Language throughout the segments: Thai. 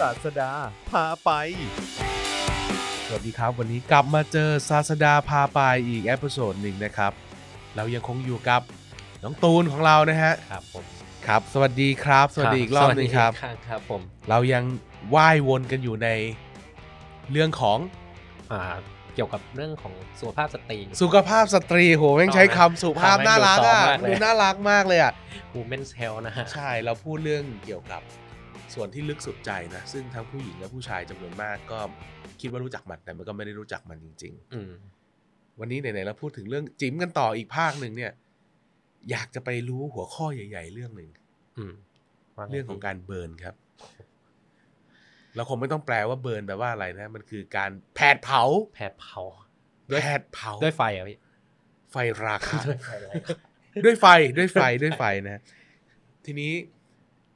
ศาสดาพาไป สวัสดีครับวันนี้กลับมาเจอศาสดาพาไปอีกเอพิโซดหนึ่งนะครับ เรายังคงอยู่กับน้องตูนของเรานะฮะครับผมครับสวัสดีครับสวัสดีอีกรอบหนึงครับครับครับผมเรายังว่ายวนกันอยู่ในเรื่องของอ่าเกี่ยวกับเรื่องของสุขภาพสตรี สุขภาพสตรีโหแม่งใช้คำสุขภาพน่ารักอ่ะดูน่ารักมากเลยอ่ะ Women's Health นะฮะใช่เราพูดเรื่องเกี่ยวกับส่วนที่ลึกสุดใจนะ ซึ่งทั้งผู้หญิงและผู้ชายจำนวนมากก็คิดว่ารู้จักมัน แต่มันก็ไม่ได้รู้จักมันจริง ๆ อืวันนี้ไหนๆเราพูดถึงเรื่องจิ้มกันต่ออีกภาคหนึ่งเนี่ย อยากจะไปรู้หัวข้อใหญ่ๆ เรื่องหนึ่งเรื่องของการเบิร์นครับ เราคงไม่ต้องแปลว่าเบิร์นแปลว่าอะไรนะ มันคือการแผดเผาแผดเผาด้วยแผดเผาด้วยไฟอ่ะพี่ไฟราคาด้วยไฟด้วยไฟด้วยไฟนะ ทีนี้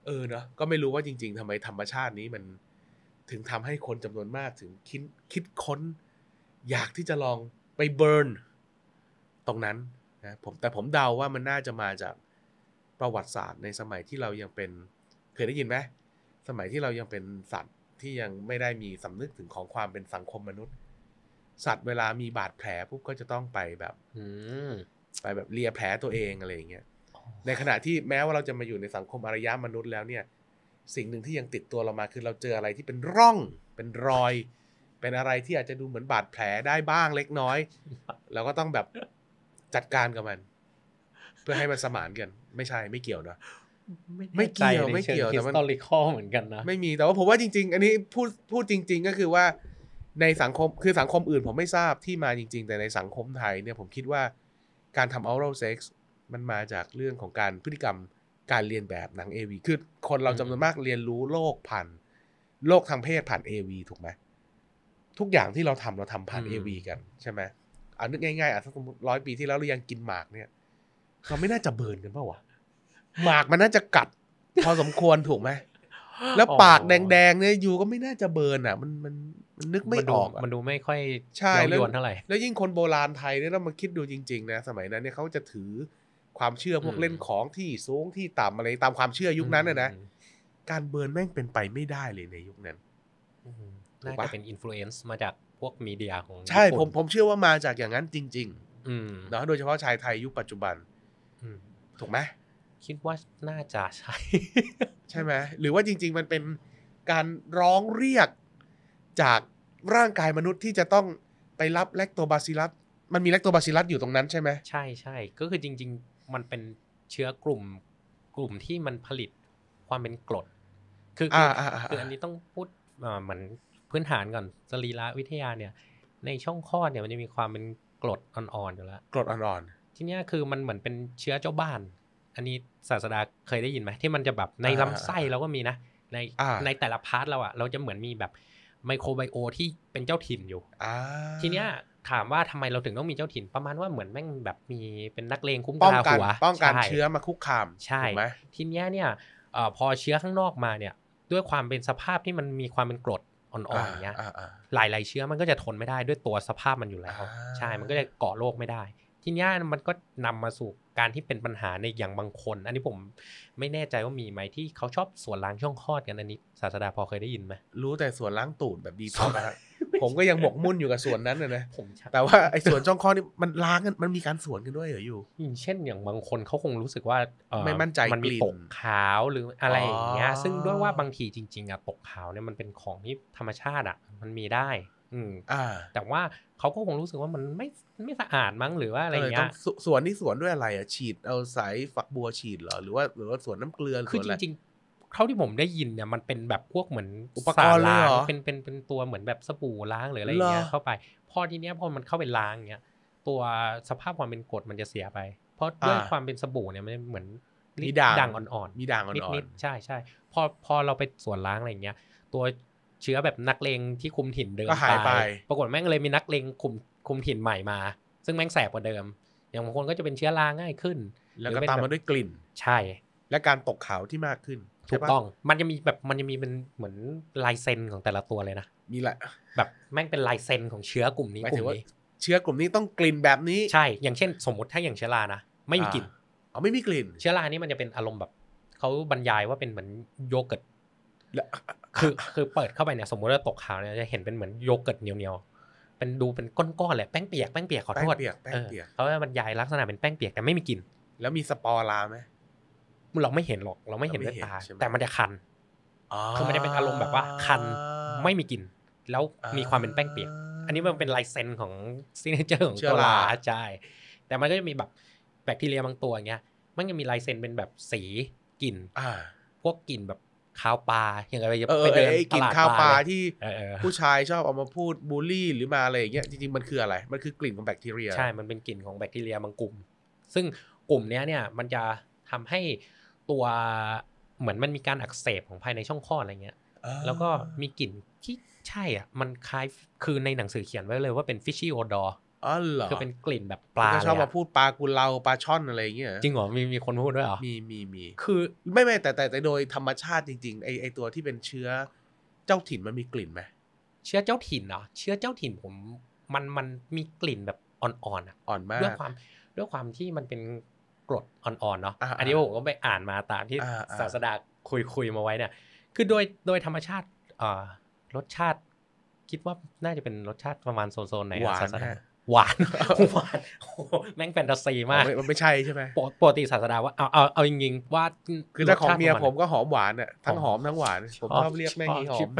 เออเนาะก็ไม่รู้ว่าจริงๆ ทำไมธรรมชาตินี้มันถึงทำให้คนจำนวนมากถึงคิดคิดค้น อยากที่จะลองไปเบิร์นตรงนั้นนะผมแต่ผมเดาว่ามันน่าจะมาจาก ประวัติศาสตร์ในสมัยที่เรายังเป็นเคยได้ยินไหมสมัยที่เรายังเป็นสัตว์ที่ยังไม่ได้มีสำนึกถึงของความเป็นสังคมมนุษย์ สัตว์เวลามีบาดแผลปุ๊บก็จะต้องไปแบบไปแบบเลียแผลตัวเองอะไรอย่างเงี้ยในขณะที่แม้ว่าเราจะมาอยู่ในสังคมอารยามนุษย์แล้วเนี่ย สิ่งหนึ่งที่ยังติดตัวเรามาคือเราเจออะไรที่เป็นร่องเป็นรอย เป็นอะไรที่อาจจะดูเหมือนบาดแผลได้บ้างเล็กน้อยเราก็ต้องแบบจัดการกับมัน เพื่อให้มันสมานกัน ไม่ใช่ไม่เกี่ยวนะไม่เกี่ยวไม่เกี่ยวแต่มันตอริคอเหมือนกันนะไม่มีแต่ว่าผมว่าจริงๆอันนี้พูดพูดจริง ๆ ก็คือว่าในสังคมคือสังคมอื่นผมไม่ทราบที่มาจริงๆ แต่ในสังคมไทยเนี่ยผมคิดว่าการทำ oral sex มันมาจากเรื่องของการพฤติกรรมการเรียนแบบหนัง AV คือคนเราจำนวนมากเรียนรู้โลกผ่านโลกทางเพศผ่าน AV ถูกไหมทุกอย่างที่เราทำเราทำผ่าน AV กันใช่ไหมอานึกง่ายๆอ่ะถ้าสมมติร้อยปีที่แล้วเรายังกินหมากเนี่ยเราไม่น่าจะเบิร์นกันเปล่าวะหมากมันน่าจะกัด พอสมควรถูกไหมแล้วปากแดงๆ เนี่ยอยู่ก็ไม่น่าจะเบิร์นอ่ะมันมันมันนึกไม่ออกมันดูไม่ค่อยใช่แล้วเท่าไหร่แล้วยิ่งคนโบราณไทยเนี่ยเรามาคิดดูจริงๆนะสมัยนั้นเนี่ยเขาจะถือความเชื่อพวกเล่นของที่สูงที่ต่ำอะไรตามความเชื่อยุคนั้นนะนะการเบิร์นแม่งเป็นไปไม่ได้เลยในยุคนั้นน่าจะเป็นอิทธิพลมาจากพวกมีเดียของใช่ผมผมเชื่อว่ามาจากอย่างนั้นจริงๆเนาะโดยเฉพาะชายไทยยุคปัจจุบันถูกไหมคิดว่าน่าจะใช่ ใช่ไหมหรือว่าจริง ๆ มันเป็นการร้องเรียกจากร่างกายมนุษย์ที่จะต้องไปรับแลคโตบาซิลัส มันมีแลคโตบาซิลัสอยู่ตรงนั้นใช่ไหมใช่ใช่ก็คือจริงมันเป็นเชื้อกลุ่มกลุ่มที่มันผลิตความเป็นกรด คืออคืออันนี้ต้องพูดเหมือนพื้นฐานก่อนสรีระวิทยาเนี่ย ในช่องคลอดเนี่ยมันจะมีความเป็นกรดอ่อนๆอยู่แล้วกรดอ่อนๆทีนี้คือมันเหมือนเป็นเชื้อเจ้าบ้าน อันนี้ศาสดาเคยได้ยินไหมที่มันจะแบบในลำไส้เราก็มีนะในในแต่ละพาร์ทเราอะเราจะเหมือนมีแบบไมโครไบโอที่เป็นเจ้าถิ่นอยู่ทีเนี้ยถามว่าทำไมเราถึงต้องมีเจ้าถิ่นประมาณว่าเหมือนแม่งแบบมีเป็นนักเลงคุ้มตาหัวป้องกันเชื้อมาคุกคามใช่ไหมทีเนี้ยเนี่ยพอเชื้อข้างนอกมาเนี่ยด้วยความเป็นสภาพที่มันมีความเป็นกรดอ่อนๆเนี้ยหลายๆเชื้อมันก็จะทนไม่ได้ด้วยตัวสภาพมันอยู่แล้วใช่ มันก็จะเกาะโรคไม่ได้ทีนี้มันก็นำมาสู่การที่เป็นปัญหาในอย่างบางคน อันนี้ผมไม่แน่ใจว่ามีไหมที่เขาชอบสวนล้างช่องคลอดกันอันนี้ ศาสดาพอเคยได้ยินไหมรู้แต่สวนล้างตูดแบบดีท็อกผมก็ยังหมกมุ่นอยู่กับส่วนนั้นนะนะผมชแต่ว่าไอ้ส่วนจ้องข้อนี่มันล้างมันมีการสวนกันด้วยเหรออยู่เช่นอย่างบางคนเขาคงรู้สึกว่าไม่มั่นใจมันมีตกขาวหรืออะไรอย่างเงี้ย ซึ่งด้วยว่าบางทีจริงๆอะตกขาวเนี่ยมันเป็นของที่ธรรมชาติอะมันมีได้ อืมแต่ว่าเขาก็คงรู้สึกว่ามันไม่ไม่สะอาดมั้งหรือว่าอะไรเงี้ย ส่วนนี่สวนด้วยอะไรอะฉีด เอาสายฝักบัวฉีดเหรอหรือว่าหรือว่าสวนน้ำเกลือคือจริงๆเท่าที่ผมได้ยินเนี่ยมันเป็นแบบพวกเหมือนอุปกรณ์ล้างเป็นเป็นเป็นตัวเหมือนแบบสบู่ล้างหรืออะไรอย่างเงี้ยเข้าไป พอทีเนี้ยพอมันเข้าไปล้างเงี้ยตัวสภาพความเป็นกรดมันจะเสียไป เพราะด้วยความเป็นสบู่เนี่ยมันเหมือนมีด่างด่างอ่อนๆมีด่างอ่อนๆใช่ใช่พอพอเราไปส่วนล้างอะไรเงี้ยตัวเชื้อแบบนักเลงที่คุมถิ่นเดิมก็หายไป ปรากฏแม่งเลยมีนักเลง คุมคุมถิ่นใหม่มา ซึ่งแม่งแสบกว่าเดิมอย่างบางคนก็จะเป็นเชื้อราง่ายขึ้น แล้วก็ตามมาด้วยกลิ่นใช่ และการตกขาวที่มากขึ้นถูกต้อง มันจะมีแบบ มันจะมีเป็นเหมือนลายเซ็นของแต่ละตัวเลยนะ มีแหละ แบบ แม่งเป็นลายเซ็นของเชื้อกลุ่มนี้กลุ่มนี้ เชื้อกลุ่มนี้ต้องกลิ่นแบบนี้ใช่ อย่างเช่น สมมติถ้าอย่างเชื้อรานะ ไม่มีกลิ่น อ๋อ ไม่มีกลิ่น เชื้อรานี่มันจะเป็นอารมณ์แบบ เขาบรรยายว่าเป็นเหมือนโยเกิร์ตคือคือเปิดเข้าไปเนี่ยสมมติว่าตกขาวเนี่ยจะเห็นเป็นเหมือนโยเกิร์ตเหนียวๆเป็นดูเป็นก้อนๆแหละแป้งเปียกแป้งเปียกขอโทษแป้งเปียกแป้งเปียกเขาบรรยายลักษณะเป็นแป้งเปียกแต่ไม่มีกลิ่น แล้วมีสปอร์ลาไหมเราไม่เห็นหรอกเราไม่เห็นด้วยตาแต่มันจะคันคือมันจะเป็นอารมณ์แบบว่าคันไม่มีกลิ่นแล้วมีความเป็นแป้งเปียก อันนี้มันเป็นลายเซ็นของซีเนเจอร์ของตัวลาใช่แต่มันก็จะมีแบบแบคทีเรียบางตัวเงี้ยมันจะมีลายเซ็นเป็นแบบสีกลิ่นพวกกลิ่นแบบข้าวปลาอย่างไรไปเดินกล่นข้าวปลาที่ผู้ชายชอบเอามาพูดบูลลี่ หรือมาอะไรอย่างเงี้ยจริงๆมันคืออะไรมันคือกลิ่นของแบคทีเรีย ใช่มันเป็นกลิ่นของแบคทีเรียบางกลุ่มซึ่งกลุ่มเนี้ยเนี่ยมันจะทำให้ตัวเหมือนมันมีการอักเสบของภายในช่องคลอดอะไรเงี้ยแล้วก็มีกลิ่นที่ใช่อ่ะ มันคล้ายคือในหนังสือเขียนไว้เลยว่าเป็นฟิชชี่โอดออ๋อเหรอคือเป็นกลิ่นแบบปลาชอบมาพูดปลากุเลาปลาช่อนอะไรอย่างเงี้ยจริงเหรอมีมีคนพูดด้วยเหรอมีมีมี คือไม่ไม่แต่แต่แต่โดยธรรมชาติจริง ๆ ไอไอตัวที่เป็นเชื้อ เจ้าถิ่นมันมีกลิ่นไหมเชื้อเจ้าถิ่นเหรอเชื้อเจ้าถิ่นผมมันมันมีกลิ่นแบบอ่อนๆอ่ะอ่อนมากด้วยความด้วยความที่มันเป็นกรดอ่อนๆเนาะอันนี้ผมก็ไปอ่านมาตามที่ศาสดาคุยคุยมาไว้เนี่ยคือโดยโดยธรรมชาติรสชาติ คิดว่าน่าจะเป็นรสชาติประมาณโซนๆไหนหวานหวานหวานแม่งแฟนตาซีมากมันไม่ใช่ใช่ไหมปกติศาสดาว่าเอาเอาเอาจริงๆว่าคือถ้าของเมียผมก็หอมหวานอ่ะทั้งหอมทั้งหวานผมชอบเรียกแม่งหอม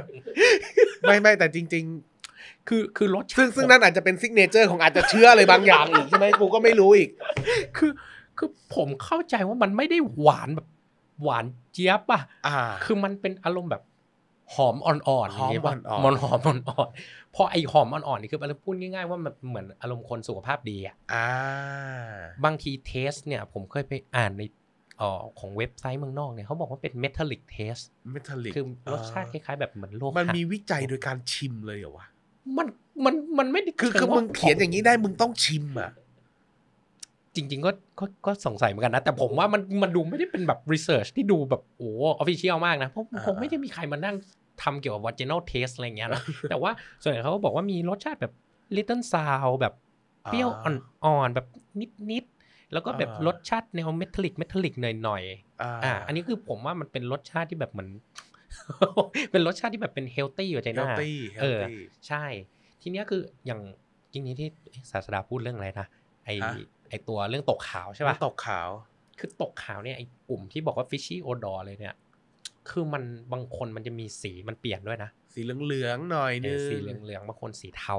ไม่ไม่แต่จริงๆ คือคือรสซึ่งซึ่งนั่นอาจจะเป็นซิกเนเจอร์ของอาจจะเชื่ออะไรบางอย่างอีกใช่ไหมกูก็ไม่รู้อีก คือคือผมเข้าใจว่ามันไม่ได้หวานแบบ หวานเจี๊ยบอ่ะคือมันเป็นอารมณ์แบบหอมอ่อนๆอย่างเงี้ยมันหอมอ่อนๆพอไอหอมอ่อนๆนี่คืออะไรพูดง่ายๆ ว่ามันเหมือนอารมณ์คนสุขภาพดีอ่ะบางทีเทส เนี่ยผมเคยไปอ่านในออของเว็บไซต์เมืองนอกเนี่ยเขาบอกว่าเป็นเมทัลลิกเทสเมทัลลิก คือรสชาติคล้ายๆแบบเหมือนโลหะ มันมีวิจัยโดยการชิมเลยเหรอวะ มันมันมันไม่คือคือมึงเขียนอย่างนี้ได้มึงต้องชิมอ่ะจริงๆก็ก็ก็สงสัยเหมือนกันนะ แต่ผมว่ามันมันดูไม่ได้เป็นแบบรีเสิร์ชที่ดูแบบโอ้ออฟฟิเชียลมากนะเพราะคงไม่ได้มีใครมานั่งทำเกี่ยวกับวัตเจนอลเทสอะไรเงี้ยนะ แต่ว่าส่วนใหญ่เขาก็บอกว่ามีรสชาติแบบลิตเติ้ลซาวแบบ เปรี้ยวอ่อนๆ แบบนิดๆ แล้วก็แบบรสชาติแนวเมทัลลิกเมทัลลิกหน่อยๆอ่าอันนี้คือผมว่ามันเป็นรสชาติที่แบบเหมือน เป็นรสชาติที่แบบเป็นเฮลตี้อยู่ใจน่าเออ ใช่ ทีเนี้ยคืออย่างจริงๆที่ศาสดาพูดเรื่องอะไรนะไอไอตัวเรื่องตกขาวใช่ป่ะ ตกขาว คือตกขาวเนี่ยไอกลุ่มที่บอกว่าฟิชชี่โอดอเลยเนี่ย คือมันบางคนมันจะมีสีมันเปลี่ยนด้วยนะ สีเหลืองๆหน่อยนึง สีเหลืองๆบางคนสีเทา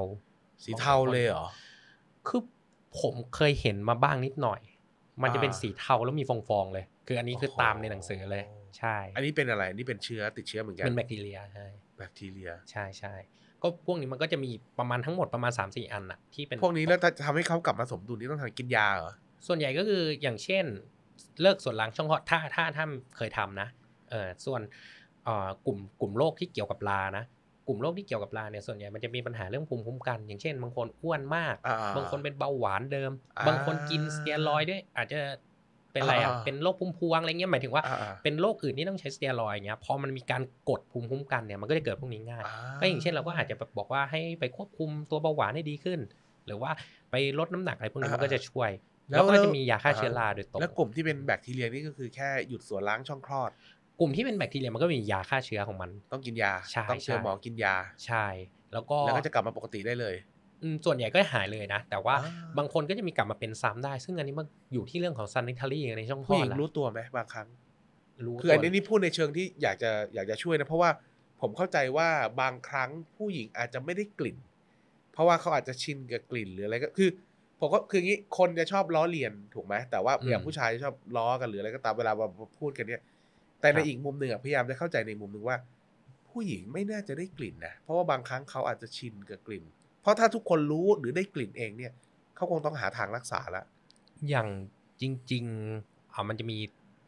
สีเทาเลยเหรอ คือผมเคยเห็นมาบ้างนิดหน่อย มันจะเป็นสีเทาแล้วมีฟองๆเลย คืออันนี้คือตามในหนังสือเลย ใช่ อันนี้เป็นอะไร นี่เป็นเชื้อติดเชื้อเหมือนกันเป็นแบคทีเรียใช่ แบคทีเรีย ใช่ใช่ก็พวกนี้มันก็จะมีประมาณทั้งหมดประมาณ3าสี่อัน่ะที่เป็นพวกนี้แล้วจะทำให้เขากลับมาสมดุลนี่ต้องทำกินยาเหรอ ส่วนใหญ่ก็คืออย่างเช่นเลิกส่วนล้างช่องคลอดถ้าถ้าถ้าเคยทำนะ เออส่วนอ่กลุ่มกลุ่มโรคที่เกี่ยวกับลานะ กลุ่มโรคที่เกี่ยวกับลาเนี่ยส่วนใหญ่มันจะมีปัญหาเรื่องภูมิคุ้มกัน อย่างเช่น บางคนอ้วนมากบางคนเป็นเบาหวานเดิม บางคนกินสเตียรอยด้วย อาจจะเป็นอะไรอ่ะ เป็นโรคภูมิพวงอะไรเงี้ย หมายถึงว่าเป็นโรคอื่นที่ต้องใช้สเตียรอยเงี้ยพอมันมีการกดภูมิคุ้มกันเนี่ย มันก็จะเกิดพวกนี้ง่าย ก็อย่างเช่นเราก็อาจจะแบบบอกว่าให้ไปควบคุมตัวเบาหวานให้ดีขึ้น หรือว่าไปลดน้ำหนักอะไรพวกนี้ มันก็จะช่วย แล้วก็จะมียาฆ่าเชื้อราโดยตรงแล้วกลุ่มที่เป็นแบคทีเรียนี่ก็คือแค่หยุดส่วนล้างช่องคลอด กลุ่มที่เป็นแบคทีเรียมันก็มียาฆ่าเชื้อของมัน ต้องกินยา ต้องเช้อหมอ กินยา ใช่ แล้วก็ แล้วก็จะกลับมาปกติได้เลยส่วนใหญ่ก็หายเลยนะ แต่ว่าบางคนก็จะมีกลับมาเป็นซ้ำได้ ซึ่งอันนี้มันอยู่ที่เรื่องของซันนิทารี่ในช่องคลอดผู้หญิงรู้ตัวไหมบางครั้ง รู้คืออันนี้พูดในเชิงที่อยากจะอยากจะช่วยนะ เพราะว่าผมเข้าใจว่าบางครั้งผู้หญิงอาจจะไม่ได้กลิ่น เพราะว่าเขาอาจจะชินกับกลิ่นหรืออะไรก็คือผมก็คืองี้ คนจะชอบล้อเลียนถูกไหม แต่ว่าอย่างผู้ชายชอบล้อกันหรืออะไรก็ตามเวลาพูดกันเนี่ยแต่ในอีกมุมหนึ่งพยายามจะเข้าใจในมุมหนึ่งว่า ผู้หญิงไม่น่าจะได้กลิ่นนะ เพราะว่าบางครั้งเขาอาจจะชินกับกลิ่นเพราะถ้าทุกคนรู้หรือได้กลิ่นเองเนี่ยเขาคงต้องหาทางรักษาละอย่างจริงๆอ่ามันจะมี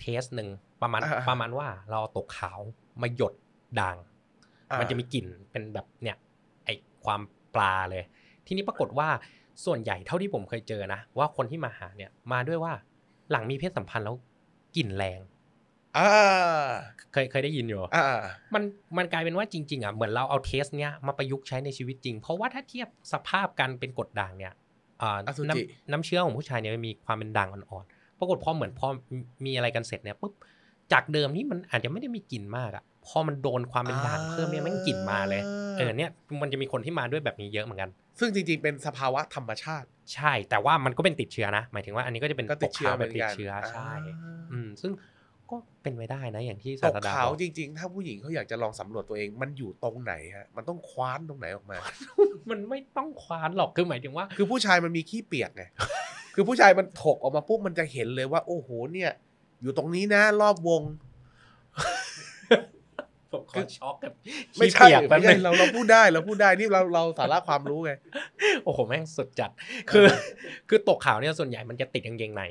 เทสหนึ่งประมาณ ประมาณว่าเราตกขาว มาหยดด่างมันจะมีกลิ่นเป็นแบบเนี่ยไอความปลาเลย ทีนี้ปรากฏว่าส่วนใหญ่เท่าที่ผมเคยเจอนะ ว่าคนที่มาหาเนี่ยมาด้วยว่าหลังมีเพศสัมพันธ์แล้วกลิ่นแรงอ่าเคยเคยได้ยินอยู่อ่ามันมันกลายเป็นว่าจริง ๆ อ่ะเหมือนเราเอาเทสเนี้ยมาประยุกต์ใช้ในชีวิตจริง เพราะว่าถ้าเทียบสภาพการเป็นกดด่างเนี่ยน้ำน้ำเชื้อของผู้ชายเนี่ยมีความเป็นด่างอ่อนๆ ปรากฏพอเหมือนพอมีอะไรกันเสร็จเนี่ยปุ๊บจากเดิมนี่มันอาจจะไม่ได้มีกลิ่นมากอะพอมันโดนความเป็นด่างเพิ่มเนี่ยมันกลิ่นมาเลยเออเนี่ยมันจะมีคนที่มาด้วยแบบนี้เยอะเหมือนกัน ซึ่งจริงๆ เป็นสภาวะธรรมชาติใช่ แต่ว่ามันก็เป็นติดเชื้อนะหมายถึงว่าอันนี้ก็จะเป็นตก้าวแบบติดเชื้อใช่ อืมซึ่งก็เป็นไปได้นะ อย่างที่ตกเขาวจริงๆ ถ้าผู้หญิงเขาอยากจะลองสำรวจตัวเอง มันอยู่ตรงไหนฮะมันต้องคว้านตรงไหนออกมามันไม่ต้องคว้านหรอกคือหมายถึงว่าคือผู้ชายมันมีขี้เปียกไงคือผู้ชายมันถกออกมาปุ๊บมันจะเห็นเลยว่า โอ้โหเนี่ย อยู่ตรงนี้นะ รอบวงผมขอช็อกกับไม่ใช่ขี้เปียกแป๊บไม่นึใช่งเราเราพูดได้เราพูดได้นี่เราเราสาระความรู้ไงโอ้โหแม่งสุดจัด คือ คือตกขาวเนี่ยส่วนใหญ่มันจะติดกางเกงใน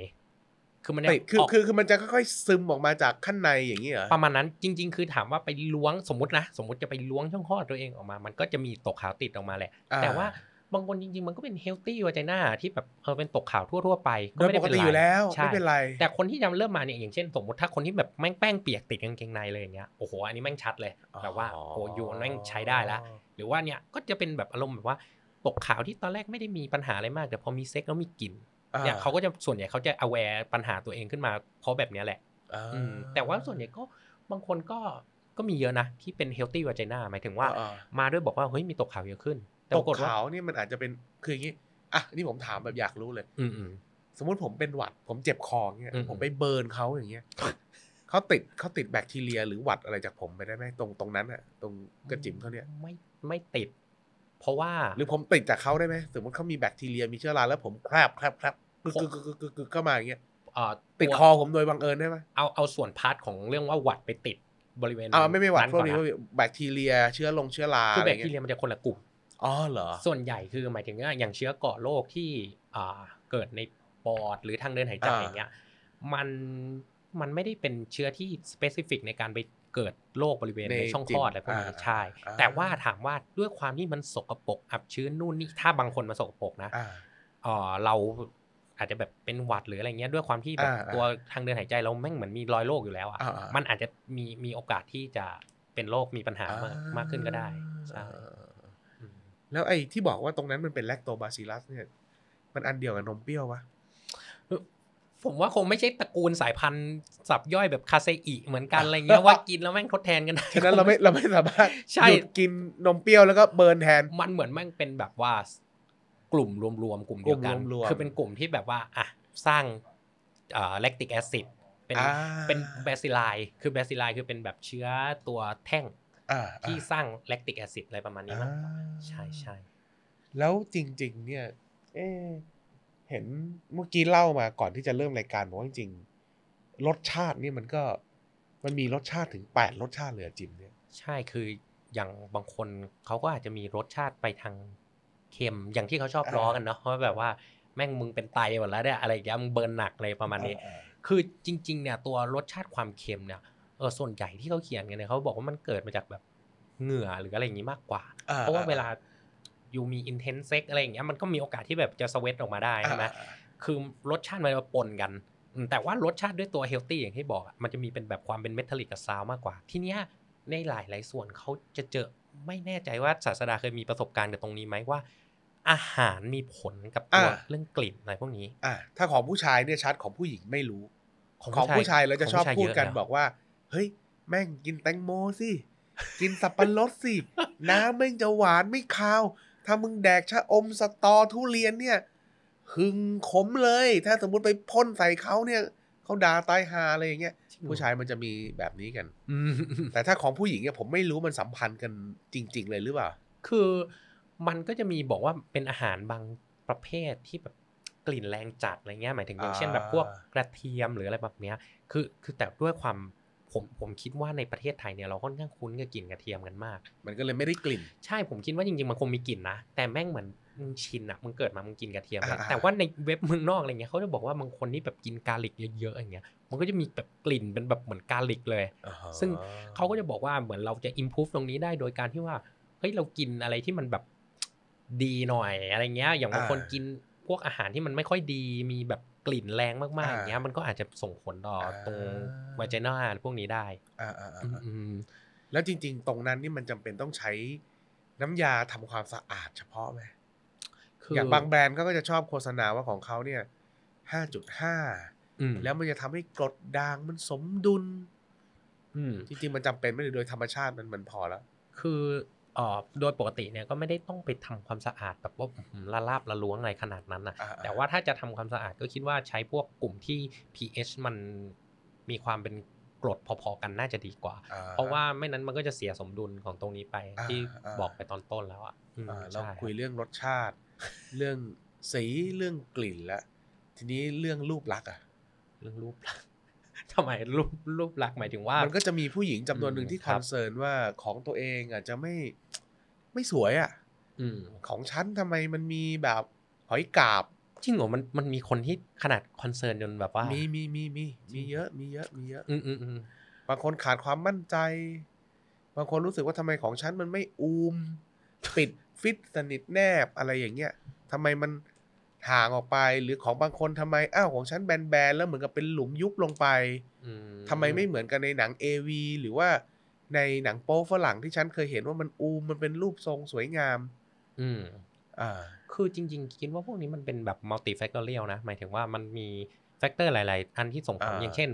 คือมันจะคือออคือคือมันจะค่อยๆซึมออกมาจากข้างในอย่างนี้เหรอประมาณนั้นจริงๆ คือถามว่าไปล้วงสมมตินะสมมติจะไปล้วงช่องคลอดตัวเองออกมา มันก็จะมีตกขาวติดออกมาแหละแต่ว่าบางคนจริง ๆ มันก็เป็นเฮลตี้วาจหน้าที่แบบเออเป็นตกขาวทั่วๆไปก็ไม่ได้เป็นไรอยู่แล้วไม่เป็นไร แต่คนที่จะเริ่มมาเนี่ยอย่างเช่น สมมติ ถ้าคนที่แบบแม่งแป้งเปียกติดกางเกงในเลยอย่างเงี้ยโอ้โหอันนี้แม่งชัดเลยแบบว่าโอ้ยแม่งใช้ได้ละหรือว่าเนี่ยก็จะเป็นแบบอารมณ์แบบว่า ตกขาวที่ตอนแรกไม่ได้มีปัญหาอะไรมากแต่พอมีเซ็กแล้วมีกลิ่นเนี่ยเขาก็จะส่วนใหญ่เขาจะ aware ปัญหาตัวเองขึ้นมาเพราะแบบนี้แหละแต่ว่าส่วนใหญ่ก็บางคนก็ก็มีเยอะนะที่เป็น healthy vagina หมายถึงว่ามาด้วยบอกว่าเฮ้ยมีตกขาวเยอะขึ้นตกขาวนี่มันอาจจะเป็นคืออย่างนี้อ่ะนี่ผมถามแบบอยากรู้เลย อืสมมติผมเป็นหวัด ผมเจ็บคอเงี้ยผมไปเบิร์นเขาอย่างเงี้ยเขาติดเขาติดแบคทีเรียหรือหวัดอะไรจากผมไปได้ไหมตรงตรงนั้นอะตรงกระจิ๋มเขาเนี่ยไม่ไม่ติด เพราะว่าหรือผมติดจากเขาได้ไหมสมมติเขามีแบคทีเรียมีเชื้อราแล้วผมแครบแครบแครบกึกกึกกึกกึกกึกเข้ามาอย่างเงี้ยติดคอผมโดยบังเอิญได้ไหมเอาเอาส่วนพาร์ทของเรื่องว่าหวัดไปติดบริเวณอ่าไม่ไม่หวัดพวกนี้แบคทีเรีย เชื้อลงเชื้อราคือแบคทีเรียมันจะคนละกลุ่มอ๋อเหรอ ส่วนใหญ่คือหมายถึงว่าอย่างเชื้อก่อโรคที่อ่าเกิดในปอด หรือทางเดินหายใจอย่างเงี้ยมันมันไม่ได้เป็นเชื้อที่สเปซิฟิกในการไปเกิดโรคบริเวณในช่องคลอดอะไรพวกนี้ใช่แต่ว่าถามว่าด้วยความที่มันสกปรกอับชื้นนู่นนี่ถ้าบางคนมาสกปรกนะเราอาจจะแบบเป็นหวัดหรืออะไรเงี้ยด้วยความที่แบบ ตัวทางเดินหายใจเราแม่งเหมือนมีรอยโรคอยู่แล้วอ่ะมันอาจจะมีมีโอกาสที่จะเป็นโรคมีปัญหามากมากขึ้นก็ได้ใช่แล้วไอ้ที่บอกว่าตรงนั้นมันเป็นแลคโตบาซิลัสเนี่ยมันอันเดียวกับนมเปรี้ยววะ ผมว่าคงไม่ใช่ตระกูลสายพันธุ์ สับย่อยแบบคาเซอีเหมือนกันอะไรเงี้ยว่ากินแล้วแม่งทดแทนกันได้ฉะนั้นเราไม่เราไม่สามารถใช่กินนมเปรี้ยวแล้วก็เบิร์นแทนมันเหมือนแม่งเป็นแบบว่ากลุ่มรวมๆ กลุ่มเดียวกันคือเป็นกลุ่มที่แบบว่า อ่ะ สร้างเอ่อแลคติกแอซิดเป็นเป็นแบซิไลคือแบซิไลคือเป็นแบบเชื้อตัวแท่งที่สร้างแลคติกแอซิดอะไรประมาณนี้มั้งใช่ใช่แล้วจริงๆเนี่ย เอเห็นเมื่อกี้เล่ามาก่อนที่จะเริ่มรายการบอกว่าจริง รสชาติเนี่ยมันก็มันมีรสชาติถึงแปดรสชาติเลยจิมเนี่ยใช่คืออย่างบางคนเขาก็อาจจะมีรสชาติไปทางเค็มอย่างที่เขาชอบล้อกันเนาะเพราะแบบว่าแม่งมึงเป็นไตหมดแล้วเนี่ยอะไรอย่างเงี้ยมึงเบิร์นหนักเลยประมาณนี้ คือจริงๆเนี่ยตัวรสชาติความเค็มเนี่ยเออส่วนใหญ่ที่เขาเขียนกันเนี่ยเขาบอกว่ามันเกิดมาจากแบบเหงื่อหรืออะไรอย่างนี้มากกว่า เพราะว่าเวลาอยู่มีอินเทนเซ็กอะไรอย่างเงี้ยมันก็มีโอกาสที่แบบจะสเวตออกมาได้ใช่ไหมคือรสชาติมันปนกัน แต่ว่ารสชาติด้วยตัวเฮลตี้อย่างที่บอกมันจะมีเป็นแบบความเป็นเมทัลลิกกับซาวมากกว่า ที่เนี้ยในหลายๆส่วนเขาจะเจอไม่แน่ใจว่าศาสดาเคยมีประสบการณ์กับตรงนี้ไหมว่าอาหารมีผลกับตัวเรื่องกลิ่นอะไรพวกนี้ อ่าถ้าของผู้ชายเนี่ยชัดของผู้หญิงไม่รู้ ของผู้ชายเราจะชอบพูดกันบอกว่า เฮ้ย แม่งกินแตงโมสิ กินสับปะรดสิน้ำแม่งจะหวานไม่คาว ถ้ามึงแดกชะอมสตอทุเรียนเนี่ย หึงขมเลย ถ้าสมมติไปพ่นใส่เขาเนี่ย เขาด่าตายหาอะไรอย่างเงี้ย ผู้ชายมันจะมีแบบนี้กันแต่ถ้าของผู้หญิงเนี่ยผมไม่รู้มันสัมพันธ์กันจริง ๆ เลยหรือเปล่า คือมันก็จะมีบอกว่าเป็นอาหารบางประเภทที่แบบกลิ่นแรงจัดอะไรเงี้ยหมายถึงอย่างเช่นแบบพวกกระเทียมหรืออะไรแบบเนี้ยคือคือแต่ด้วยความผมผมคิดว่าในประเทศไทยเนี่ยเราค่อนข้างคุ้นกับกลิ่นกระเทียมกันมาก มันก็เลยไม่ได้กลิ่น ใช่ผมคิดว่าจริง ๆมันคงมีกลิ่นนะแต่แม่งเหมือนมึงชินอะมึงเกิดมามึงกินกระเทียมแต่ว่าในเว็บเมืองนอกอะไรเงี้ยเขาจะบอกว่าบางคนนี่แบบกินกาลิกเยอะ ๆอย่างเงี้ยมันก็จะมีแบบกลิ่นเป็นแบบเหมือนกาลิกเลย ซึ่งเขาก็จะบอกว่าเหมือนเราจะอิมพูฟตรงนี้ได้โดยการที่ว่าเฮ้ยเรากินอะไรที่มันแบบดีหน่อย อะไรเงี้ยอย่างบางคนกินพวกอาหารที่มันไม่ค่อยดีมีแบบกลิ่นแรงมากๆอย่างเงี้ยมันก็อาจจะส่งผลต่อตรงวาจนาพวกนี้ได้อ่าแล้วจริง ๆ ตรงนั้นนี่มันจำเป็นต้องใช้น้ำยาทำความสะอาดเฉพาะไหมอย่างบางแบรนด์ก็จะชอบโฆษณาว่าของเขาเนี่ยห้าจุดห้าแล้วมันจะทำให้กรดด่างมันสมดุลจริงๆมันจำเป็นไม่ได้โดยธรรมชาติมันมันพอแล้วคือโดยปกติเนี่ยก็ไม่ได้ต้องไปทำความสะอาดแบบว่าละลาบละล้วงอะไร ขนาดนั้นนะแต่ว่าถ้าจะทำความสะอาดก็คิดว่าใช้พวกกลุ่มที่ pH มันมีความเป็นกรดพอๆ กันน่าจะดีกว่า เพราะว่าไม่นั้นมันก็จะเสียสมดุลของตรงนี้ไป ที่บอกไปตอนต้นแล้วอ่ะเราคุยเรื่องรสชาติ เรื่องสีเรื่องกลิ่นละทีนี้เรื่องรูปลักษณ์อ่ะเรื่องรูปลักษณ์ทำไมรูปรูปลักษณ์หมายถึงว่ามันก็จะมีผู้หญิงจำนวนหนึ่งที่คอนเซิร์นว่าของตัวเองอาจจะไม่ไม่สวยอะ่ะของฉันทำไมมันมีแบบหอยกาบจริงเหรอมันมันมีคนที่ขนาดคอนเซิร์นจนแบบว่ามีมีมีมีมี เยอะมีเยอะมีเยอะ อืมอืมอืมบางคนขาดความมั่นใจ บางคนรู้สึกว่าทำไมของฉันมันไม่อูม ปิดฟิตสนิทแนบอะไรอย่างเงี้ยทำไมมันห่างออกไปหรือของบางคนทำไมอ้าวของฉันแบนๆแล้วเหมือนกับเป็นหลุมยุบลงไปทำไมไม่เหมือนกันในหนังเอวีหรือว่าในหนังโป๊ฝรั่งที่ฉันเคยเห็นว่ามันอูม มันเป็นรูปทรงสวยงาม อืมอ่าคือจริง ๆ คิด ว่าพวกนี้มันเป็นแบบมัลติแฟกเตอร์เรียลนะหมายถึงว่ามันมีแฟกเตอร์หลาย ๆ อันที่ส่งผลอย่างเช่น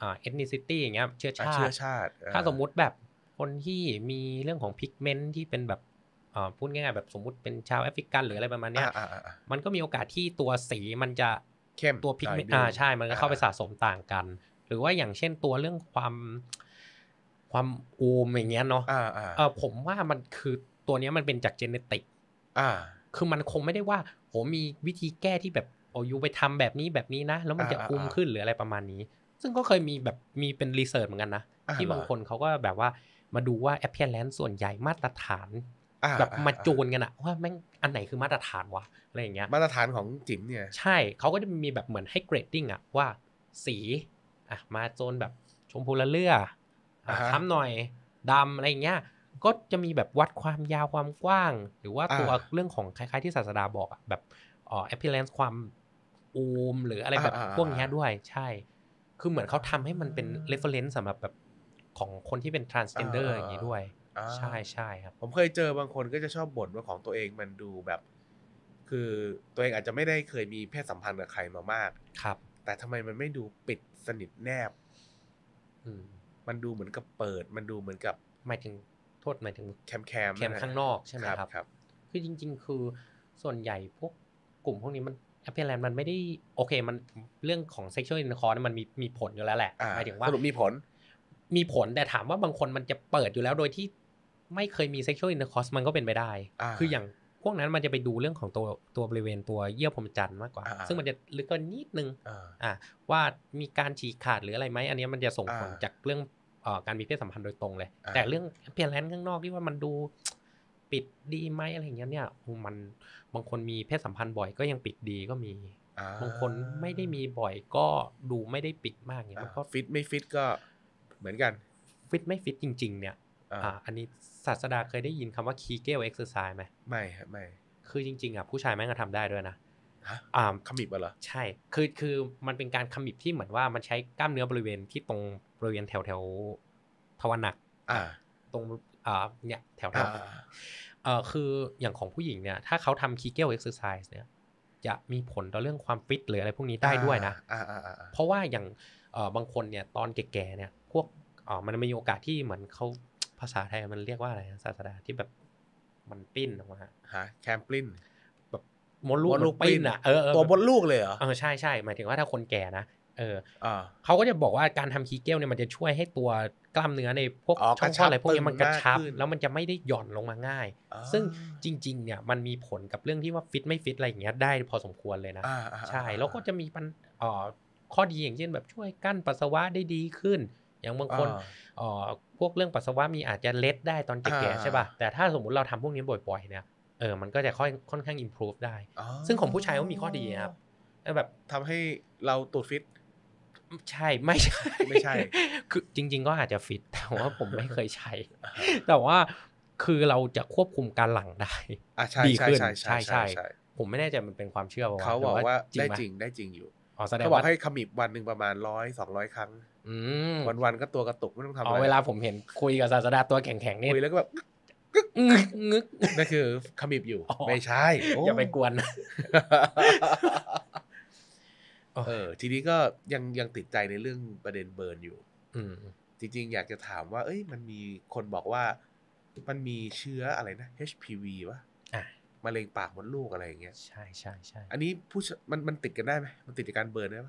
อ่าเอ็นิซิตี้อย่างเงี้ยเชื้อชาติเชื้อชาติ ถ้าสมมุติแบบคนที่มีเรื่องของพิกเมนต์ที่เป็นแบบพูดง่ายๆแบบสมมุติเป็นชาวแอฟริกันหรืออะไรประมาณเนี้ยมันก็มีโอกาสที่ตัวสีมันจะเข้มตัวพิกเมนต์อ่าใช่มันก็เข้าไปสะสมต่างกัน หรือว่าอย่างเช่นตัวเรื่องความความอูมอย่างเงี้ยเนาะอ่าอ่าผมว่ามันคือตัวเนี้ยมันเป็นจากเจเนติกอ่า คือมันคงไม่ได้ว่าโหมีวิธีแก้ที่แบบโอยูไปทำแบบนี้แบบนี้นะ แล้วมันจะอูมขึ้น หรืออะไรประมาณนี้ ซึ่งก็เคยมีแบบมีเป็นรีเสิร์ชเหมือนกันนะ ที่บางคนเขาก็แบบว่ามาดูว่าแอปเปิลแลนด์ส่วนใหญ่มาตรฐานแบบมาจูนกันอะว่าแม่งอันไหนคือมาตรฐานวะอะไรอย่างเงี้ยมาตรฐานของจิ๋มเนี่ยใช่เขาก็จะมีแบบเหมือนให้เกรดดิ้งอะว่า สีอ่ะมาโจนแบบชมพูละเลือช้ำหน่อยดำอะไรอย่างเงี้ยก็จะมีแบบวัดความยาวความกว้าง หรือว่าตัวเรื่องของคล้ายๆ ที่ศาสดาบอกอะแบบอ๋อแอปเปิลเลนส์ความอูม หรืออะไรแบบ พวกนี้ด้วย ใช่ คือเหมือนเขาทำให้มันเป็นเรฟเฟอเรนซ์สำหรับแบบของคนที่เป็น transgender อย่างนี้ด้วย ใช่ใช่ครับ ผมเคยเจอบางคนก็จะชอบบ่นว่าของตัวเองมันดูแบบ คือตัวเองอาจจะไม่ได้เคยมีเพศสัมพันธ์กับใครมามาก ครับ แต่ทำไมมันไม่ดูปิดสนิทแนบมันดูเหมือนกับเปิดมันดูเหมือนกับหมายถึงโทษหมายถึงแคมแคมแคมข้างนอกใช่ไหมครับครับ คือจริง ๆ คือส่วนใหญ่พวกกลุ่มพวกนี้มันแอปเปิลแลนด์มันไม่ได้โอเคมันเรื่องของเซ็กชวลอินคอร์มันมีมีผลอยู่แล้วแหละหมายถึงว่าสรุปมีผล มีผลแต่ถามว่าบางคนมันจะเปิดอยู่แล้วโดยที่ไม่เคยมีเซ็กชวลอินคอร์สมันก็เป็นไปได้คืออย่างพวกนั้นมันจะไปดูเรื่องของตัวตัวบริเวณตัวเยื่อพรมจันทร์มากกว่า ซึ่งมันจะลึกกว่านิดนึงอ่าว่ามีการฉีกขาดหรืออะไรไหมอันนี้มันจะส่งผลจากเรื่องออการมีเพศสัมพันธ์โดยตรงเลย แต่เรื่องเปลี่ยนแลนข้างนอกที่ว่ามันดูปิดดีไหมอะไรอย่างเงี้ยเนี่ย มันบางคนมีเพศสัมพันธ์บ่อยก็ยังปิดดีก็มี บางคนไม่ได้มีบ่อยก็ดูไม่ได้ปิดมากเนี่ยมันก็ฟิตไม่ฟิตก็เหมือนกัน ฟิตไม่ฟิตจริงๆ เนี่ยอ่าอันนี้ศาสดาเคยได้ยินคำว่าคีเกลเอ็กซ์ไซส์ไหมไม่ครับไม่ คือจริงๆอ่ะผู้ชายแม่งทำได้ด้วยนะอ่าขมิบเหรอใช่คือคือมันเป็นการขมิบที่เหมือนว่ามันใช้กล้ามเนื้อบริเวณที่ตรงบริเวณแถวแถวทวันนักตรงเนี่ยแถวแถวคืออย่างของผู้หญิงเนี่ย ถ้าเขาทำคีเกลเอ็กซ์ไซส์เนี่ยจะมีผลต่อเรื่องความฟิตหรืออะไรพวกนี้ได้ด้วยนะ เพราะว่าอย่างบางคนเนี่ย ตอนแก่ๆเนี่ย พวกมันมีโอกาสที่เหมือนเขาภาษาไทยมันเรียกว่าอะไรศาสดาที่แบบมันปิ้นออกมาฮะ แคมปิ้นแบบมดลูกมดลูกปิ้นอ่ะเออตัวมดลูกเลยเหรอเออใช่ใช่หมายถึงว่าถ้าคนแก่นะเออเขาก็จะบอกว่าการทำคีเกลเนี่ยมันจะช่วยให้ตัวกล้ามเนื้อในพวกช่องคลอดอะไรพวกนี้มันกระชับ แล้วมันจะไม่ได้หย่อนลงมาง่าย ซึ่งจริง ๆเนี่ยมันมีผลกับเรื่องที่ว่าฟิตไม่ฟิตอะไรอย่างเงี้ยได้พอสมควรเลยนะ ใช่แล้วก็จะมีปัญข้อดีอย่างเช่นแบบช่วยกั้นปัสสาวะได้ดีขึ้น อย่างบางคนพวกเรื่องปัสสาวะมีอาจจะเล็ดได้ตอนแก่ ใช่ป่ะ แต่ถ้าสมมติเราทำพวกนี้บ่อยๆเนี่ยเออมันก็จะค่อยค่อนข้างอิมพ o v e ได้ ซึ่งของผู้ชายก็มีข้อดีครับแบบทำให้เราตูดฟิตใช่ไม่ใช่ไม่ใช่ คือจริงๆก็อาจจะฟิต แต่ว่าผมไม่เคยใช้ แต่ว่าคือเราจะควบคุมการหลังได้ดีขึ้นใช่ใช่ผมไม่แน่ใจมันเป็นความเชื่อ เขาบอกว่าได้จริงได้จริง อยู่เขาบอกให้ขมิบวันหนึ่งประมาณร้อยสองร้อยครั้งวันวันก็ตัวกระตุกไม่ต้องทำอะไรเวลาผมเห็นคุยกับศาสดาตัวแข็งๆนี่คุยแล้วก็แบบึกึกนั่นคือขมิบอยู่ไม่ใช่อย่าไปกวนเออทีนี้ก็ยังยังติดใจในเรื่องประเด็นเบิร์นอยู่ อืจริงๆ อยากจะถามว่า เอ้ย มันมีคนบอกว่ามันมีเชื้ออะไรนะ HPV วะอ่ะมะเร็งปากมดลูกอะไรอย่างเงี้ยใช่ใช่ใช่อันนี้ผู้มันมันติดกันได้ไหมมันติดจากการเบิร์นได้ไหม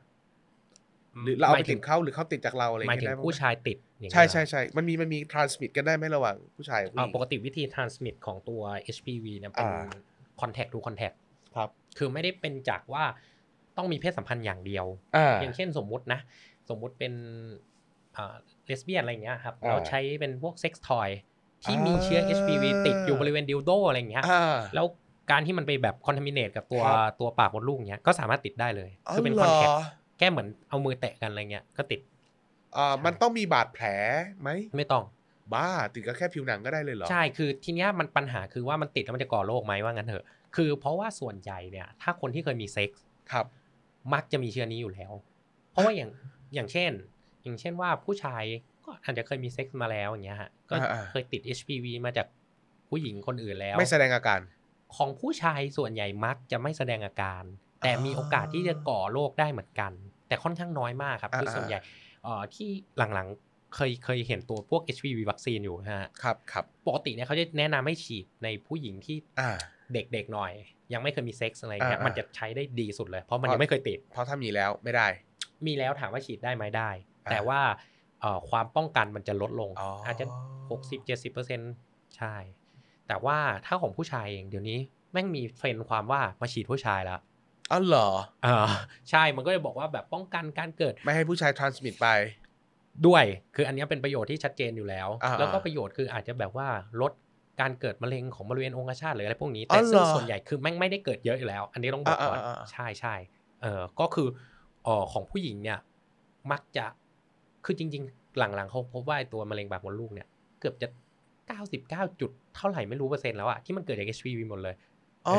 หรือเราเอาไปติดเขาหรือเขาติดจากเราอะไรอย่างเงี้ยได้ไหมผู้ชายติดอย่างเงี้ยใช่ใช่ใช่มันมีมันมีทรานสมิตกันได้ไหมระหว่างผู้ชายผู้หญิงปกติวิธี transmit ของตัว HPV เนี่ยเป็นอ contact to contact ครับคือไม่ได้เป็นจากว่าต้องมีเพศสัมพันธ์อย่างเดียว อย่างเช่นสมมุตินะ สมมุติเป็นเลสเบี้ยนอะไรเงี้ยครับ เราใช้เป็นพวกเซ็กซ์ทอย ที่มีเชื้อ HPV ติดอยู่บริเวณดิวโดอะไรเงี้ย แล้วการที่มันไปแบบคอนทามิเนตกับตัวตัวปากมดลูกเนี้ย ก็สามารถติดได้เลย คือเป็นคอนแทคแค่เหมือนเอามือแตะกันอะไรเงี้ยก็ติด อ่ามันต้องมีบาดแผลไหม ไม่ต้อง บ้าติดก็แค่ผิวหนังก็ได้เลยเหรอ ใช่คือทีเนี้ยมันปัญหาคือว่ามันติดแล้วมันจะก่อโรคไหมว่างั้นเถอะ คือเพราะว่าส่วนใหญ่เนี่ยถ้าคนที่เคยมีเซ็กส์ครับมักจะมีเชื้อนี้อยู่แล้ว เพราะว่าอย่างอย่างเช่น อย่างเช่นว่าผู้ชายก็อาจจะเคยมีเซ็กซ์มาแล้วอย่างเงี้ยฮะก็เคยติด HPV มาจากผู้หญิงคนอื่นแล้ว ไม่แสดงอาการ ของผู้ชายส่วนใหญ่มักจะไม่แสดงอาการ แต่มีโอกาสที่จะก่อโรคได้เหมือนกัน แต่ค่อนข้างน้อยมากครับคือส่วนใหญ่ที่หลังๆเคยเคยเห็นตัวพวก HPV วัคซีนอยู่ฮะครับครับปกติเนี่ยเขาจะแนะนำให้ฉีดในผู้หญิงที่เด็กๆ หน่อยยังไม่เคยมีเซ็กซ์อะไรเงี้ยมันจะใช้ได้ดีสุดเลยเพราะมันยังไม่เคยติดเพราะถ้ามีแล้วไม่ได้ มีแล้วถามว่าฉีดได้ไหมได้ แต่ว่าความป้องกันมันจะลดลงอาจจะ60-70%ใช่ แต่ว่าถ้าของผู้ชายเองเดี๋ยวนี้ แม่งมีเฟนความว่ามาฉีดผู้ชายแล้วอ๋อเหรออ่าใช่มันก็จะบอกว่าแบบป้องกันการเกิด ไม่ให้ผู้ชายทรานสมิตไปด้วย คืออันนี้เป็นประโยชน์ที่ชัดเจนอยู่แล้ว แล้วก็ประโยชน์คืออาจจะแบบว่าลดการเกิดมะเร็งของบริเวณองคชาตหรืออะไรพวกนี้แต่ซึ่งส่วนใหญ่คือแม่งไม่ได้เกิดเยอะอยู่แล้ว อันนี้ต้องบอกก่อนใช่ใช่เออก็คือออของผู้หญิงเนี่ยมักจะคือจริงๆหลังๆเขาพบว่าตัวมะเร็งปากมดลูกเนี่ยเกือบจะ 99 จุดเท่าไหร่ไม่รู้เปอร์เซ็นต์แล้วอะที่มันเกิดจากเอีวีหมดเลยอ๋อ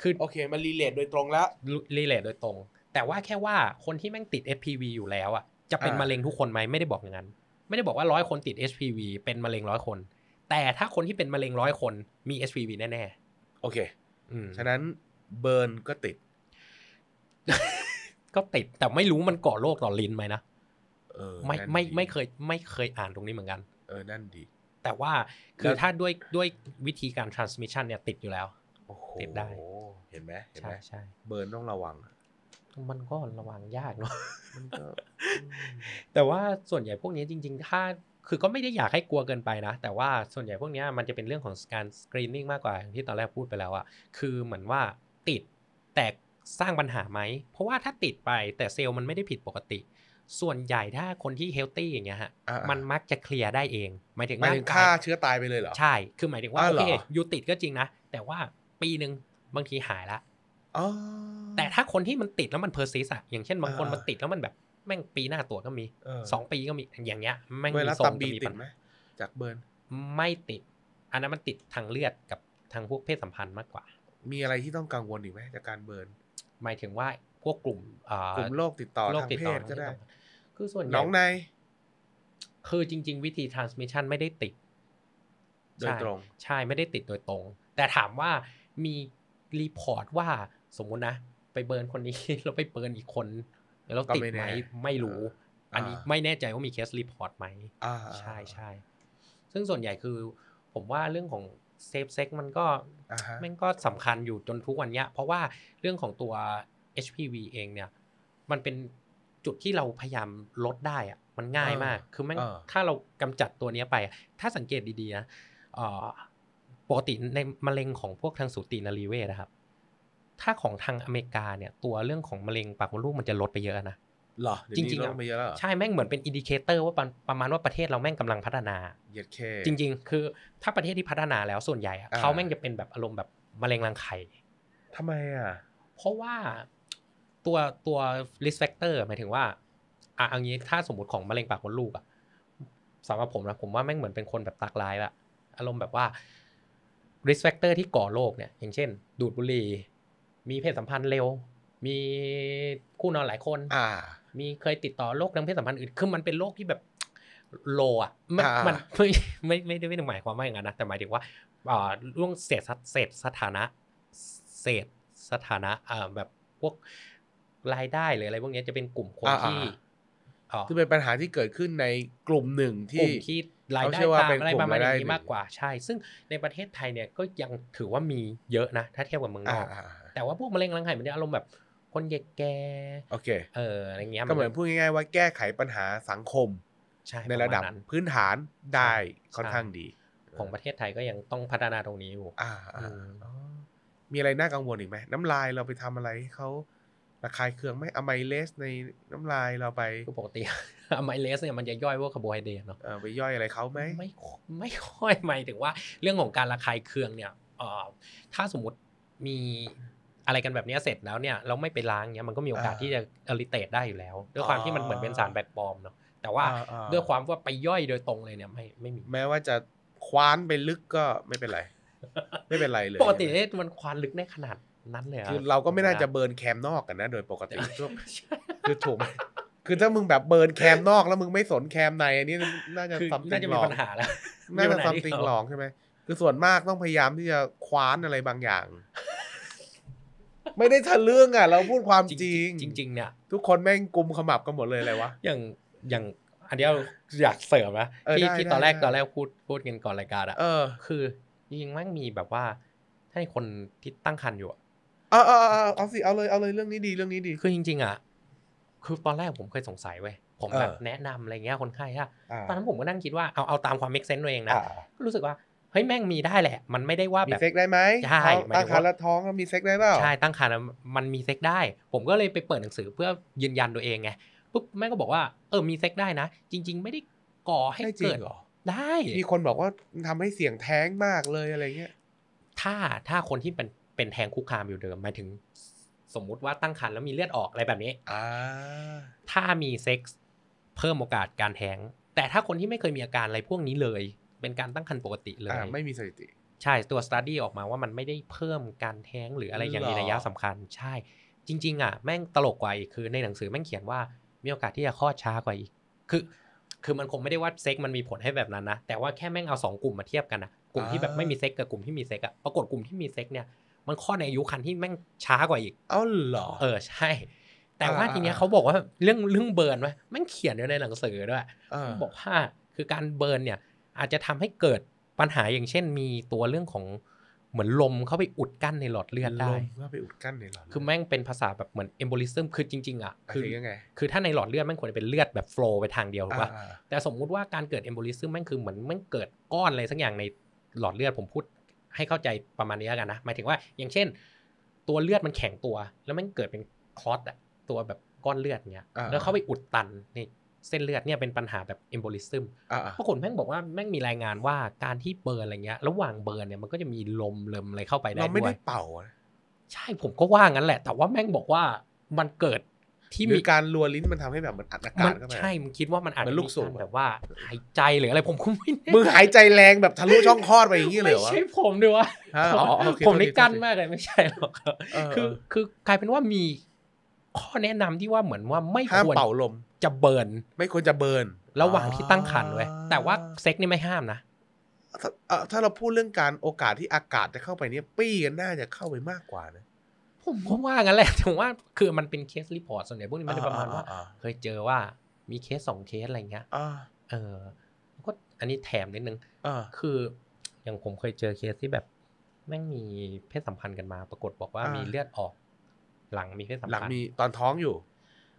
คือโอเคมันรีเลทโดยตรงแล้วรีเลทโดยตรง แต่ว่าแค่ว่าคนที่แม่งติดี p v อยู่แล้วอะจะเป็นมะเร็งทุกคนไหมไม่ได้บอกอย่างนั้นไม่ได้บอกว่าร้อยคนติด HPV เป็นมะเร็งร้อยคนแต่ถ้าคนที่เป็นมะเร็งร้อยคนมี HPV แน่ๆ โอเคฉะนั้นเบิร์นก็ติด ก็ติดแต่ไม่รู้มันก่อโรคต่อลิ้นไหมนะไม่ไม่ไม่เคยไม่เคยอ่านตรงนี้เหมือนกัน เออนั่นดีแต่ว่าคือถ้าด้วยด้วยวิธีการ transmission เนี่ยติดอยู่แล้วติดได้เห็นไหมเห็นไหมใช่เบิร์นต้องระวัง มันก็ระวังยากเนาะแต่ว่าส่วนใหญ่พวกนี้จริงๆถ้าคือก็ไม่ได้อยากให้กลัวเกินไปนะ แต่ว่าส่วนใหญ่พวกนี้มันจะเป็นเรื่องของการสกรีนนิ่งมากกว่า อย่างที่ตอนแรกพูดไปแล้วอะคือเหมือนว่าติดแต่สร้างปัญหาไหม เพราะว่าถ้าติดไปแต่เซลล์มันไม่ได้ผิดปกติ ส่วนใหญ่ถ้าคนที่เฮลตี้อย่างเงี้ยฮะมันมักจะเคลียร์ได้เอง หมายถึงห่าฆ่าเชื้อตายไปเลยเหรอ ใช่คือหมายถึงว่าโอเคยูติดก็จริงนะแต่ว่าปีหนึ่งบางทีหายละแต่ถ้าคนที่มันติดแล้วมันเพอร์ซิสอะอย่างเช่นบางคนมันติดแล้วมันแบบแม่งปีหน้าตัวก็มีสองปีก็มีอย่างเงี้ยแม่งมีทรงมีปัญหาจากเบิร์น ไม่ติด อันนั้นมันติดทางเลือดกับทางพวกเพศสัมพันธ์มากกว่า มีอะไรที่ต้องกังวลอีกไหมจากการเบิร์นหมายถึงว่าพวกกลุ่มกลุ่มโรคติดต่อทางเพศก็ได้คือส่วนน้องใน คือจริงๆ วิธี transmission ไม่ได้ติด โดยตรง ใช่ ไม่ได้ติดโดยตรงแต่ถามว่ามีรีพอร์ตว่าสมมุตินะไปเบิร์นคนนี้แล้วไปเบิร์นอีกคนแล้วติดไหมไม่รู้อันนี้ไม่แน่ใจว่ามีเคสรีพอร์ตไหมใช่ใช่ ซึ่งส่วนใหญ่คือผมว่าเรื่องของเซฟเซ็กมันก็มันก็สำคัญอยู่จนทุกวันเนี้ยเพราะว่าเรื่องของตัว HPV เองเนี่ยมันเป็นจุดที่เราพยายามลดได้อะมันง่ายมากคือมันถ้าเรากำจัดตัวนี้ไป ถ้าสังเกตดีๆนะปกติในมะเร็งของพวกทางสูตินารีเวนะครับถ้าของทางอเมริกาเนี่ยตัวเรื่องของมะเร็งปากมดลูกมันจะลดไปเยอะนะหรอจริงๆอ่ะใช่แม่งเหมือนเป็นอินดิเคเตอร์ว่าประมาณว่าประเทศเราแม่งกำลังพัฒนาเยดแคจริง ๆ คือถ้าประเทศที่พัฒนาแล้วส่วนใหญ่เขาแม่งจะเป็นแบบอารมณ์แบบมะเร็งรังไข่ทำไมอ่ะเพราะว่าตัวตัวิสแฟกเตอร์หมายถึงว่าอ่ะอัางี้ถ้าสมมติของมะเร็งปากมดลูกอ่ะสำหรับผมนะผมว่าแม่งเหมือนเป็นคนแบบตักร้ายละอารมณ์แบบว่า risk factor ที่ก่อโรคเนี่ยอย่างเช่น ดูดบุหรี่มีเพศสัมพันธ์เร็ว มีคู่นอนหลายคน อ่า มีเคยติดต่อโรคทางเพศสัมพันธ์อื่น คือมันเป็นโรคที่แบบโลอ่ะมันมันไม่ไม่ไม่ได้ไม่ได้หมายความว่าอย่างนั้นนะ แต่หมายถึงว่าอ่อร่วงเศษเศษสถานะเศษสถานะอ่อแบบพวกรายได้หรืออะไรพวกนี้จะเป็นกลุ่มคนที่คือเป็นปัญหาที่เกิดขึ้นในกลุ่มหนึ่งที่ที่รายได้ต่างอะไรประมาณนี้มากกว่าใช่ ซึ่งในประเทศไทยเนี่ยก็ยังถือว่ามีเยอะนะ ถ้าเทียบกับเมืองนอกแต่ว่าพวกมะเร็งรังไข่มันจะอารมณ์แบบคนแก่กโอเคเอออะไรเงี้ยก็เหมือนพูดง่ายๆว่าแก้ไขปัญหาสังคมใในระดับพื้นฐานได้ค่อนข้างดี ของประเทศไทยก็ยังต้องพัฒนาตรงนี้อยู่อ่ามีอะไรน่ากังวลอีกไหมน้ำลายเราไปทำอะไรเขาระคายเคืองไหมอะไมเลสในน้ำลายเราไปปกติอะไมเลสเนี่ยมันจะย่อยพวกคาร์โบไฮเดรตเนาะไปย่อยอะไรเขาไหมไม่ไม่ค่อยหมายถึงว่าเรื่องของการระคายเคืองเนี่ยอ่ถ้าสมมติมีอะไรกันแบบนี้เสร็จแล้วเนี่ยเราไม่ไปล้างเนี้ยมันก็มีโอกาสที่จะเอลิเตตได้อยู่แล้ว ด้วยความที่มันเหมือนเป็นสารแบคปลอมเนาะแต่ว่าด้วยความว่าไปย่อยโดยตรงเลยเนี่ยไม่ไม่มีแม้ว่าจะคว้านไปลึกก็ไม่เป็นไรไม่เป็นไรเลยปกติเนี่มันคว้านลึกได้ขนาดนั้นเลยคือเราก็ไม่น่าจะเบิร์นแคมนอกกันนะ โดยปกติคือถูกไหมคือถ้ามึงแบบเบิร์นแคมนอกแล้วมึงไม่สนแคมในอันนี้น่าจะซัมติงหลอกน่าจะซัมติงหลอกใช่ไหมคือส่วนมากต้องพยายามที่จะคว้านอะไรบางอย่างไม่ได้ทะลึ่งอ่ะ เราพูดความจริงจริงๆเนี่ย ทุกคนแม่งกลุมขมับกันหมดเลยอะไรวะ อย่างอย่างอันนี้วอยากเสริมนะที่ที่ตอนแรกตอนแรกพูดพูดกันก่อนรายการอ่ะคือจริงๆม่งมีแบบว่าให้คนที่ตั้งคันอยู่อ่ออาอเอาสิเอาเลยเอาเลย เรื่องนี้ดีเรื่องนี้ดี คือจริงๆ อ่ะคือตอนแรกผมเคยสงสัยเว้ย ผมแบบแนะนำอะไรเงี้ยคนไข้ฮะตอนนั้นผมก็นั่งคิดว่า เอาเอาตามความเมกเซนต์ตัวเองนะรู้สึกว่าเฮ้ยแม่งมีได้แหละ มันไม่ได้ว่าแบบมีเซ็กได้ไหมใช่ตั้งคันแล้วท้องก็มีเซ็กได้เปล่าใช่ตั้งคันมันมีเซ็กได้ ผมก็เลยไปเปิดหนังสือเพื่อยืนยันตัวเองไงปุ๊บแม่ก็บอกว่า เออมีเซ็กได้นะจริง ๆ ไม่ได้ก่อให้เกิดได้ มีคนบอกว่าทำให้เสี่ยงแท้งมากเลยอะไรเงี้ยถ้าถ้าคนที่เป็นเป็นแทงคุกคามอยู่เดิมหมายถึงสมมุติว่าตั้งครรภ์แล้วมีเลือดออกอะไรแบบนี้ถ้ามีเซ็กซ์เพิ่มโอกาสการแท้งแต่ถ้าคนที่ไม่เคยมีอาการอะไรพวกนี้เลยเป็นการตั้งครรภ์ปกติเลยไม่มีสถิติ ใช่ตัวสต๊าดี้ออกมาว่ามันไม่ได้เพิ่มการแท้งหรืออะไรอย่างมีนัยะสำคัญ ใช่ จริงๆอ่ะ แม่งตลกกว่าอีกคือในหนังสือแม่งเขียนว่ามีโอกาสที่จะคลอดช้ากว่าอีก คือคือมันคงไม่ได้ว่าเซ็กมันมีผลให้แบบนั้นนะแต่ว่าแค่แม่งเอาสองกลุ่มมาเทียบกันนะกลุ่มที่แบบไม่มีเซ็กกับกลุ่มที่มีเซ็กอะปรากฏกลุ่มที่มีเซ็กเนี่ย มันคลอดในอายุคันที่แม่งช้ากว่าอีก เอ้าเหรอ เออใช่ แต่ว่าทีเนี้ยเขาบอกว่าเรื่องเรื่องเบิร์นไหมแม่งเขียนยู่ในหนังสือด้วยบอกว่าคือการเบิร์นเนี่ยอาจจะทำให้เกิดปัญหาอย่างเช่นมีตัวเรื่องของเหมือนลมเข้าไปอุดกั้นในหลอดเลือดได้ ลมเข้าไปอุดกั้นในหลอดคือแม่งเป็นภาษาแบบเหมือนเอมโบลิซึมคือจริงๆอ่ะคือยังไงคือถ้าในหลอดเลือดแม่งควรจะเป็นเลือดแบบโฟล์ไปทางเดียวถูกป่ะ แต่สมมุติว่าการเกิดเอมโบลิซึมแม่งคือเหมือนแม่งเกิดก้อนอะไรสักอย่างในหลอดเลือดผมพูดให้เข้าใจประมาณนี้กันนะหมายถึงว่าอย่างเช่น ตัวเลือดมันแข็งตัว แล้วแม่งเกิดเป็นคลอตอะตัวแบบก้อนเลือดเนี้ยแล้วเข้าไปอุดตันในเส้นเลือดเนี่ยเป็นปัญหาแบบเอมโบลิซึมเพราะคนแม่งบอกว่าแม่งมีรายงานว่าการที่เบิร์นอะไรเงี้ย ระหว่างเบิร์นเนี่ยมันก็จะมีลมเลมอะไรเข้าไปได้ด้วยเราไม่ได้เป่าใช่ผมก็ว่างั้นแหละ แต่ว่าแม่งบอกว่ามันเกิดที่มีการรัวลิ้นมันทำให้แบบมันอัดอากาศเข้าไปใช่มันคิดว่ามันอัดมันลูกสูงแบบว่าหายใจหรืออะไรผมก็ไม่มึงหายใจแรงแบบทะลุช่องคลอดไปอย่างนี้เลยวะไม่ใช่ผมด้วยวะผมนี่กั้นมากเลยไม่ใช่หรอกคือคือกลายเป็นว่ามีข้อแนะนำที่ว่าเหมือนว่าไม่ควรเป่าลมจะเบิร์นไม่ควรจะเบิร์นระหว่างที่ตั้งครรภ์เว้ยแต่ว่าเซ็กนี่ไม่ห้ามนะถ้าเราพูดเรื่องการโอกาสที่อากาศจะเข้าไปเนี่ยปี้กันน่าจะเข้าไปมากกว่านะผมผมว่างั้นแหละึงว่าคือมันเป็นเคสรีพอร์ตส่วนใหญ่พวกนี้มันจะประมาณว่าเคยเจอว่ามีเคสสองเคสอะไรเงี้ยเออก็อันนี้แถมนิดนึงคืออย่างผมเคยเจอเคสที่แบบแม่งมีเพศสัมพันธ์กันมา ปรากฏบอกว่ามีเลือดออก หลังมีเพศสัมพันธ์หลังมีตอนท้องอยู่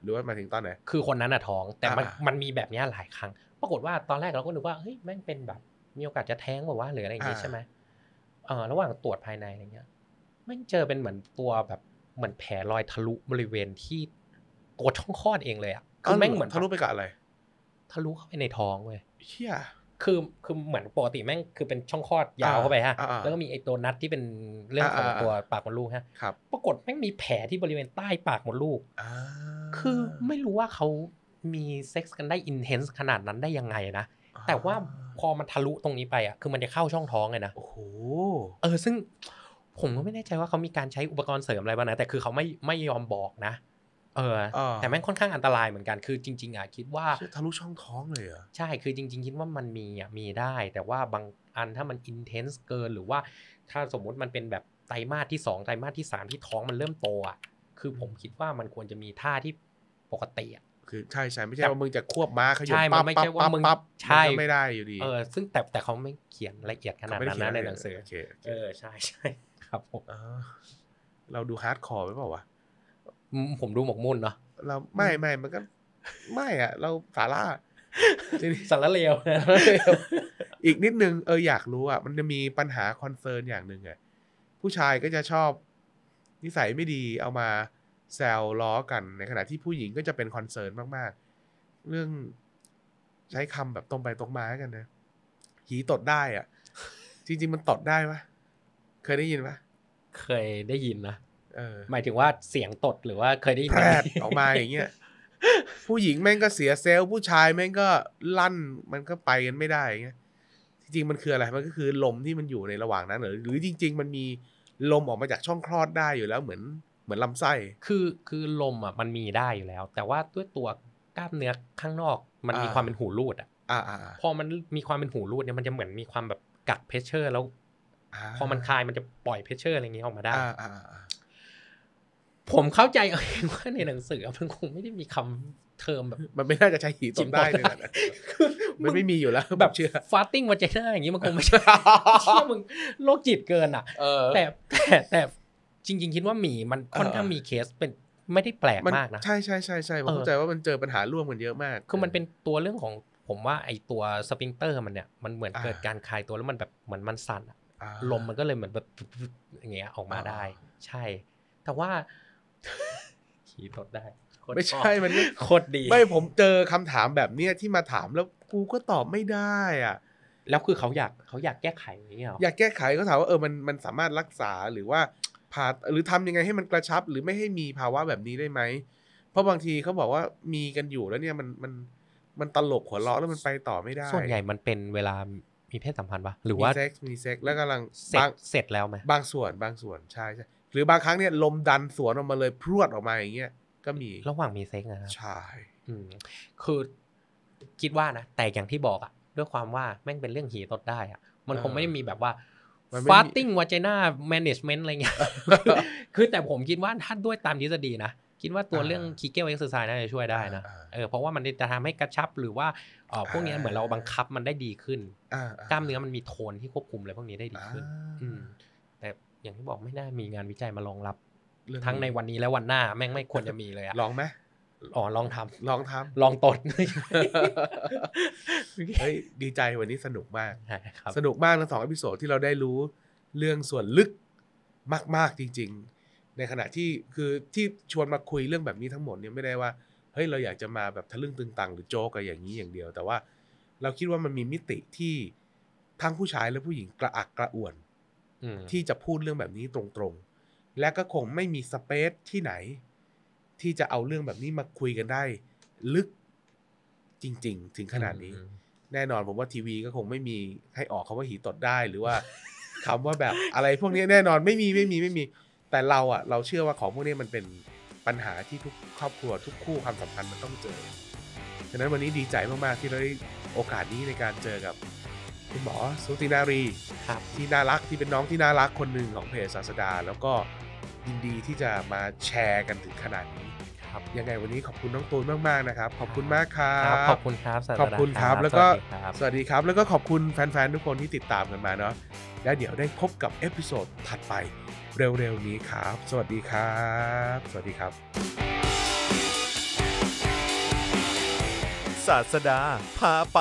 หรือว่ามาถึงตอนไหน คือคนนั้นอะท้อง แต่มันมันมีแบบนี้หลายครั้ง ปรากฏว่าตอนแรกเราก็นึกว่าเฮ้ยแม่งเป็นแบบ มีโอกาสจะแท้งแบบว่าหรืออะไรอย่างงี้ใช่ไหมเออระหว่างตรวจภายในอะไรเงี้ย แม่งเจอเป็นเหมือนตัวแบบเหมือนแผลรอยทะลุบริเวณที่กดช่องคลอดเองเลยอะคือแม่งเหมือนทะลุไปกับอะไร ทะลุเข้าไปในท้องเว้ยเชี่ยคือคือเหมือนปกติแม่งคือเป็นช่องคลอดยาวเข้าไปฮะแล้วก็มีไอ้ตัวนัดที่เป็นเรื่องของตัวปากมดลูกฮะปรากฏแม่งมีแผลที่บริเวณใต้ปากมดลูกคือไม่รู้ว่าเขามีเซ็กซ์กันได้อินเทนส์ขนาดนั้นได้ยังไงนะแต่ว่าพอมันทะลุตรงนี้ไปอ่ะ คือมันจะเข้าช่องท้องเลยนะโอ้เออซึ่งผมก็ไม่แน่ใจว่าเขามีการใช้อุปกรณ์เสริมอะไรบ้างนะ แต่คือเขาไม่ไม่ยอมบอกนะเออแต่แม่งค่อนข้างอันตรายเหมือนกันคือจริงๆอ่ะคิดว่าทะลุช่องท้องเลยอ่ะใช่คือจริงๆ คิดว่ามันมีอ่ะมีได้แต่ว่าบางอันถ้ามันอินเทนส์เกินหรือว่าถ้าสมมุติมันเป็นแบบไตมาสที่ 2 ไตมาสที่3ที่ท้องมันเริ่มโตอ่ะคือผมคิดว่ามันควรจะมีท่าที่ปกติอ่ะคือใช่ใช่ไม่ใช่ว่ามึงจะควบม้าเขาอยู่ปั๊บปั๊บปั๊บปั๊บใช่ไม่ได้อยู่ดีเออซึ่งแต่แต่เขาไม่เขียนละเอียดขนาดนั้นในหนังสือเออใช่ใช่ครับผมเราดูฮาร์ดคอร์ไปเปล่าวะผมดูหมกมุ่นเนาะเราไม่ไม่มันก็ ไม่อ่ะ เราสาระสาระเลวอีกนิดนึงเอออยากรู้อ่ะมันจะมีปัญหาคอนเซิร์นอย่างหนึ่งอ่ะผู้ชายก็จะชอบนิสัยไม่ดีเอามาแซวล้อกันในขณะที่ผู้หญิงก็จะเป็นคอนเซิร์นมากๆ เรื่องใช้คำแบบตรงไปตรงมากันนะหีตดได้อ่ะจริง ๆ มันตดได้ปะเคยได้ยินปะเคยได้ยินนะหมายถึงว่าเสียงตดหรือว่าเคยได้ยินออกมาอย่างเงี้ยผู้หญิงแม่งก็เสียเซลล์ ผู้ชายแม่งก็ลั่น มันก็ไปกันไม่ได้งเงี้ยจริงมันคืออะไรมันก็คือลมที่มันอยู่ในระหว่างนั้นหรือหรือจริง ๆ มันมีลมออกมาจากช่องคลอดได้อยู่แล้วเหมือนเหมือนลำไส้ คือคือลมอ่ะมันมีได้อยู่แล้ว แต่ว่าด้วยตัวกล้ามเนื้อข้างนอก มันมีความเป็นหูรูดอ่ะพอมันมีความเป็นหูรูดเนี่ยมันจะเหมือนมีความแบบกักเพชเชอร์แล้วพอมันคลายมันจะปล่อยเพชเชอร์อะไรเงี้ยออกมาได้ผมเข้าใจเองว่าในหนังสือมันคงไม่ได้มีคำเทอมแบบมันไม่น่าจะใช้หีตมได้เลยมันไม่มีอยู่แล้วแบบเชื่อฟาติ้งวาใจน้าอย่างนี้มันคงไม่ใช่ เชื่อมึงโรคจิตเกินอ่ะแต่แต่แต่จริง ๆ คิดว่ามีมันค่อนข้างมีเคสเป็นไม่ได้แปลกมากนะ ใช่ใช่ใช่ใช่ผมเข้าใจว่ามันเจอปัญหาร่วมกันเยอะมาก คือมันเป็นตัวเรื่องของผมว่าไอตัวสปริงเตอร์มันเนี่ยมันเหมือนเกิดการคลายตัวแล้วมันแบบเหมือนมันสั่นลมมันก็เลยเหมือนแบบอย่างเงี้ยออกมาได้ ใช่ แต่ว่าขี่รถได้ไม่ใช่มันโคตรดี ไม่ผมเจอคำถามแบบเนี้ยที่มาถามแล้วกูก็ตอบไม่ได้อ่ะแล้วคือเขาอยากเขาอยากแก้ไขนี่ยออยากแก้ไขเขาถามว่าเออมันมันสามารถรักษาหรือว่าผ่าหรือทำยังไงให้มันกระชับหรือไม่ให้มีภาวะแบบนี้ได้ไหมเพราะบางทีเขาบอกว่ามีกันอยู่แล้วเนี่ยมันมันมันตลกหัวเราะแล้วมันไปต่อไม่ได้ ส่วนใหญ่มันเป็นเวลามีเพศสัมพันธ์ปะหรือว่ามีเซ็กซ์มีเซ็กซ์แล้วกำลังเสร็จแล้วไหมบางส่วนบางส่วนใช่ใช่หรือบางครั้งเนี่ยลมดันสวนออกมาเลยพรวดออกมาอย่างเงี้ยก็มีระหว่างมีเซ็กนะครับ ใช่คือคิดว่านะแต่อย่างที่บอกอะด้วยความว่าแม่งเป็นเรื่องหีตดได้อะมันคงไม่ได้มีแบบว่าฟาสติ้งวาจน่าแมネจเมนต์อะไรเงี้ยคือแต่ผมคิดว่าถ้าด้วยตามทฤษฎีนะ คิดว่าตัวเรื่องคีเกลเอ็กซ์ไซส์น่าจะช่วยได้นะเออเพราะว่ามันจะทำให้กระชับหรือว่าออพวกนี้เหมือนเราบังคับมันได้ดีขึ้นกล้ามเนื้อมันมีโทนที่ควบคุมอะไรพวกนี้ได้ดีขึ้นอย่างที่บอกไม่น่ามีงานวิจัยมารองรับทั้งในวันนี้และวันหน้าแม่งไม่ควรจะมีเลยอะลองไหมอ๋อลองทำลองทำ ลองตดเฮ้ยดีใจวันนี้สนุกมากสนุกมากทั้งสองอพิโซดที่เราได้รู้เรื่องส่วนลึกมาก ๆ จริง ๆ ในขณะที่คือที่ชวนมาคุยเรื่องแบบนี้ทั้งหมดเนี่ยไม่ได้ว่าเฮ้ยเราอยากจะมาแบบทะลึ่งตึงตังหรือโจกอะไรอย่างนี้อย่างเดียว แต่ว่าเราคิดว่ามันมีมิติที่ทั้งผู้ชายและผู้หญิงกระอักกระอ่วนที่จะพูดเรื่องแบบนี้ตรงๆ และก็คงไม่มีสเปซที่ไหน ที่จะเอาเรื่องแบบนี้มาคุยกันได้ ลึกจริงๆ ถึงขนาดนี้ แน่นอนผมว่าทีวีก็คงไม่มีให้ออกคาว่าหีตดได้ หรือว่าคำว่าแบบอะไร พวกนี้แน่นอนไม่มีไม่มีไม่มี แต่เราอ่ะเราเชื่อว่าของพวกนี้มันเป็นปัญหาที่ทุกครอบครัวทุกคู่ความสัมพันธ์มันต้องเจอฉะนั้นวันนี้ดีใจมากๆที่เราได้โอกาสนี้ในการเจอกับคุณหมอสุตินารีครับที่น่ารักที่เป็นน้องที่น่ารักคนหนึ่งของเพจศาสดาแล้วก็ยินดีที่จะมาแชร์กันถึงขนาดนี้ ครับ ยังไงวันนี้ขอบคุณน้องตูนมาก ๆ นะครับขอบคุณมากครับขอบคุณครับขอบคุณครับแล้วก็สวัสดีครับ แล้วก็ขอบคุณแฟน ๆ ทุกคนที่ติดตามกันมาเนาะแล้วเดี๋ยวได้พบกับเอพิโซดถัดไปเร็ว ๆ นี้ครับสวัสดีครับสวัสดีครับ ศาสดาพาไป